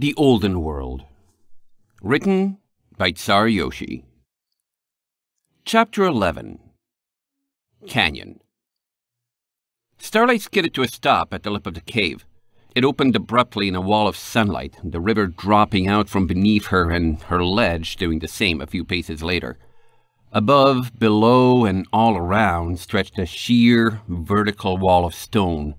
The Olden World. Written by Tsar Yoshi. Chapter 11 Canyon. Starlight skidded to a stop at the lip of the cave. It opened abruptly in a wall of sunlight, the river dropping out from beneath her and her ledge doing the same a few paces later. Above, below, and all around stretched a sheer, vertical wall of stone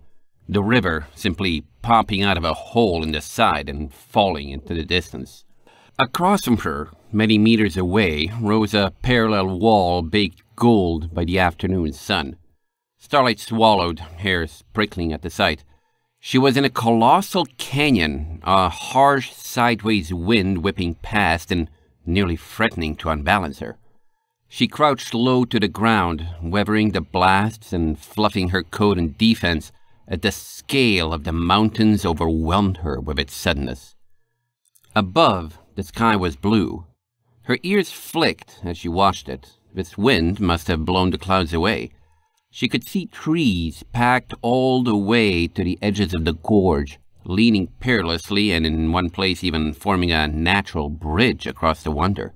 the river simply popping out of a hole in the side and falling into the distance. Across from her, many meters away, rose a parallel wall baked gold by the afternoon sun. Starlight swallowed, hairs prickling at the sight. She was in a colossal canyon, a harsh sideways wind whipping past and nearly threatening to unbalance her. She crouched low to the ground, weathering the blasts and fluffing her coat in defense the scale of the mountains overwhelmed her with its suddenness. Above, the sky was blue. Her ears flicked as she watched it. This wind must have blown the clouds away. She could see trees packed all the way to the edges of the gorge, leaning perilously and in one place even forming a natural bridge across the wonder.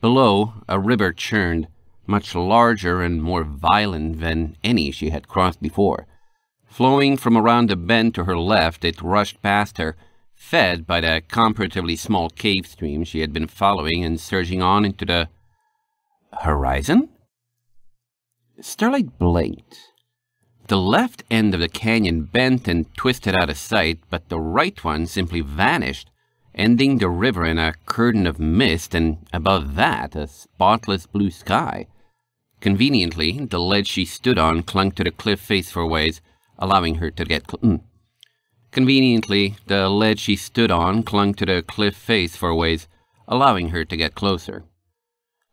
Below, a river churned, much larger and more violent than any she had crossed before. Flowing from around a bend to her left, it rushed past her, fed by the comparatively small cave stream she had been following and surging on into the horizon? Starlight blinked. The left end of the canyon bent and twisted out of sight, but the right one simply vanished, ending the river in a curtain of mist and above that a spotless blue sky. Conveniently, the ledge she stood on clung to the cliff face for a ways, allowing her to get clean. Mm. Conveniently, the ledge she stood on clung to the cliff face for a ways, allowing her to get closer.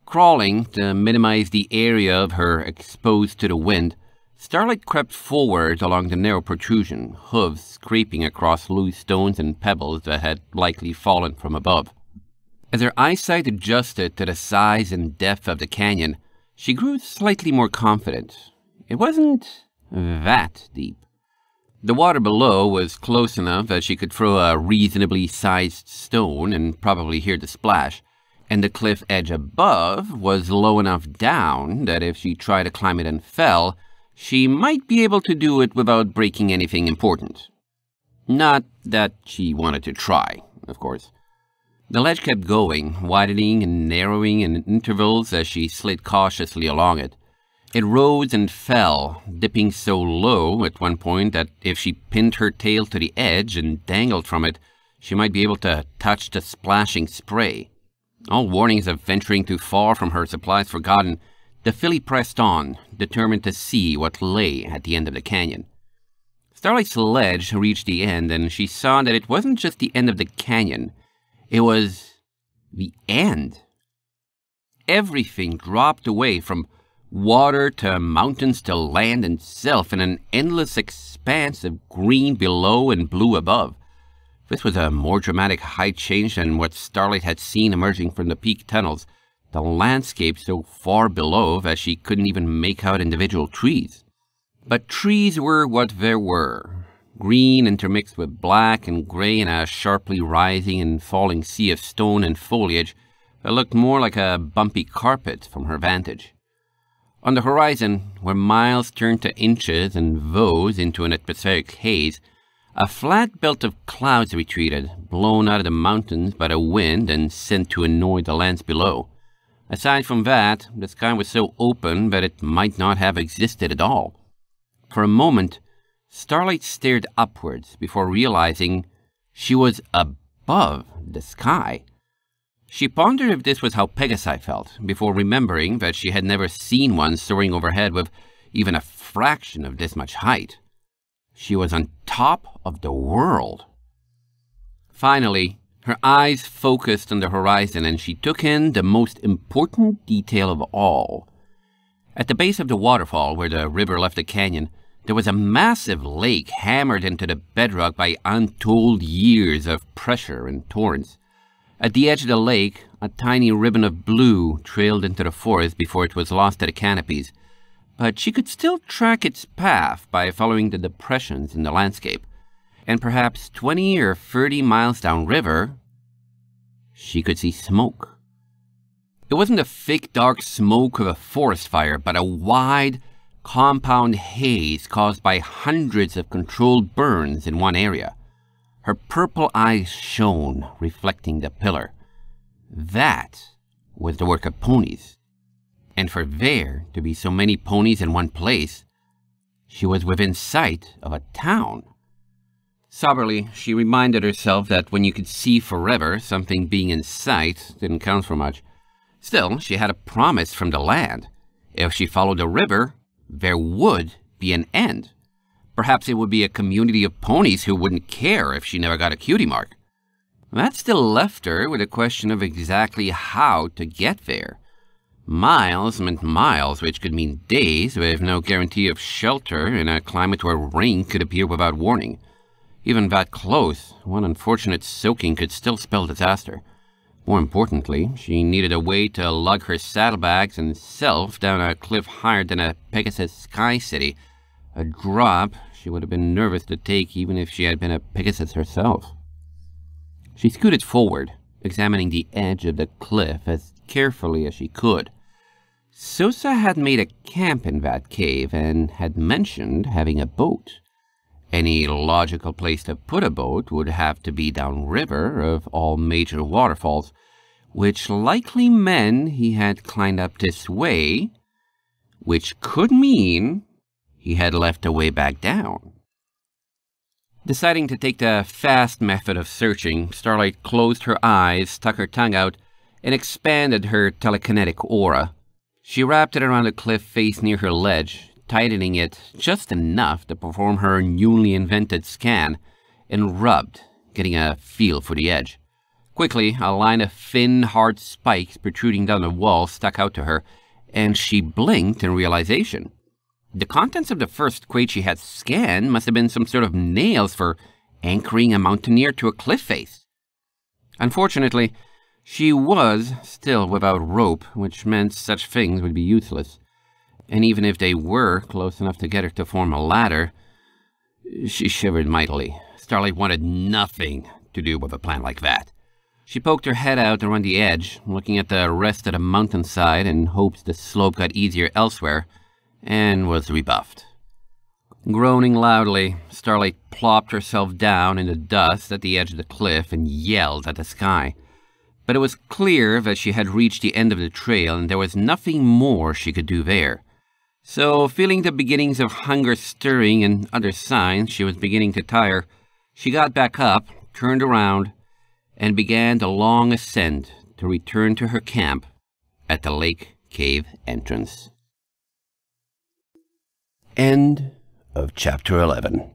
Crawling to minimize the area of her exposed to the wind, Starlight crept forward along the narrow protrusion, hooves scraping across loose stones and pebbles that had likely fallen from above. As her eyesight adjusted to the size and depth of the canyon, she grew slightly more confident. It wasn't that deep. The water below was close enough that she could throw a reasonably sized stone and probably hear the splash, and the cliff edge above was low enough down that if she tried to climb it and fell, she might be able to do it without breaking anything important. Not that she wanted to try, of course. The ledge kept going, widening and narrowing in intervals as she slid cautiously along it. It rose and fell, dipping so low at one point that if she pinned her tail to the edge and dangled from it, she might be able to touch the splashing spray. All warnings of venturing too far from her supplies forgotten, the filly pressed on, determined to see what lay at the end of the canyon. Starlight's ledge reached the end, and she saw that it wasn't just the end of the canyon, it was the end. Everything dropped away from water to mountains to land and self in an endless expanse of green below and blue above. This was a more dramatic high change than what Starlight had seen emerging from the peak tunnels, the landscape so far below that she couldn't even make out individual trees. But trees were what there were, green intermixed with black and gray in a sharply rising and falling sea of stone and foliage that looked more like a bumpy carpet from her vantage. On the horizon, where miles turned to inches and voes into an atmospheric haze, a flat belt of clouds retreated, blown out of the mountains by the wind and sent to annoy the lands below. Aside from that, the sky was so open that it might not have existed at all. For a moment, Starlight stared upwards before realizing she was above the sky. She pondered if this was how Pegasi felt, before remembering that she had never seen one soaring overhead with even a fraction of this much height. She was on top of the world. Finally, her eyes focused on the horizon and she took in the most important detail of all. At the base of the waterfall where the river left the canyon, there was a massive lake hammered into the bedrock by untold years of pressure and torrents. At the edge of the lake, a tiny ribbon of blue trailed into the forest before it was lost to the canopies, but she could still track its path by following the depressions in the landscape. And perhaps 20 or 30 miles downriver, she could see smoke. It wasn't a thick, dark smoke of a forest fire, but a wide, compound haze caused by hundreds of controlled burns in one area. Her purple eyes shone, reflecting the pillar. That was the work of ponies. And for there to be so many ponies in one place, she was within sight of a town. Soberly, she reminded herself that when you could see forever, something being in sight didn't count for much. Still, she had a promise from the land. If she followed the river, there would be an end. Perhaps it would be a community of ponies who wouldn't care if she never got a cutie mark. That still left her with a question of exactly how to get there. Miles meant miles, which could mean days with no guarantee of shelter in a climate where rain could appear without warning. Even that close, one unfortunate soaking could still spell disaster. More importantly, she needed a way to lug her saddlebags and self down a cliff higher than a Pegasus Sky City, a drop she would have been nervous to take even if she had been a Pegasus herself. She scooted forward, examining the edge of the cliff as carefully as she could. Sosa had made a camp in that cave and had mentioned having a boat. Any logical place to put a boat would have to be downriver of all major waterfalls, which likely meant he had climbed up this way, which could mean he had left a way back down. Deciding to take the fast method of searching, Starlight closed her eyes, stuck her tongue out, and expanded her telekinetic aura. She wrapped it around a cliff face near her ledge, tightening it just enough to perform her newly invented scan, and rubbed, getting a feel for the edge. Quickly, a line of thin, hard spikes protruding down the wall stuck out to her, and she blinked in realization. The contents of the first crate she had scanned must have been some sort of nails for anchoring a mountaineer to a cliff face. Unfortunately, she was still without rope, which meant such things would be useless. And even if they were close enough to get her to form a ladder, she shivered mightily. Starlight wanted nothing to do with a plan like that. She poked her head out around the edge, looking at the rest of the mountainside in hopes the slope got easier elsewhere and was rebuffed. Groaning loudly, Starlight plopped herself down in the dust at the edge of the cliff and yelled at the sky. But it was clear that she had reached the end of the trail and there was nothing more she could do there. So, feeling the beginnings of hunger stirring and other signs she was beginning to tire, she got back up, turned around, and began the long ascent to return to her camp at the lake cave entrance. End of chapter 11.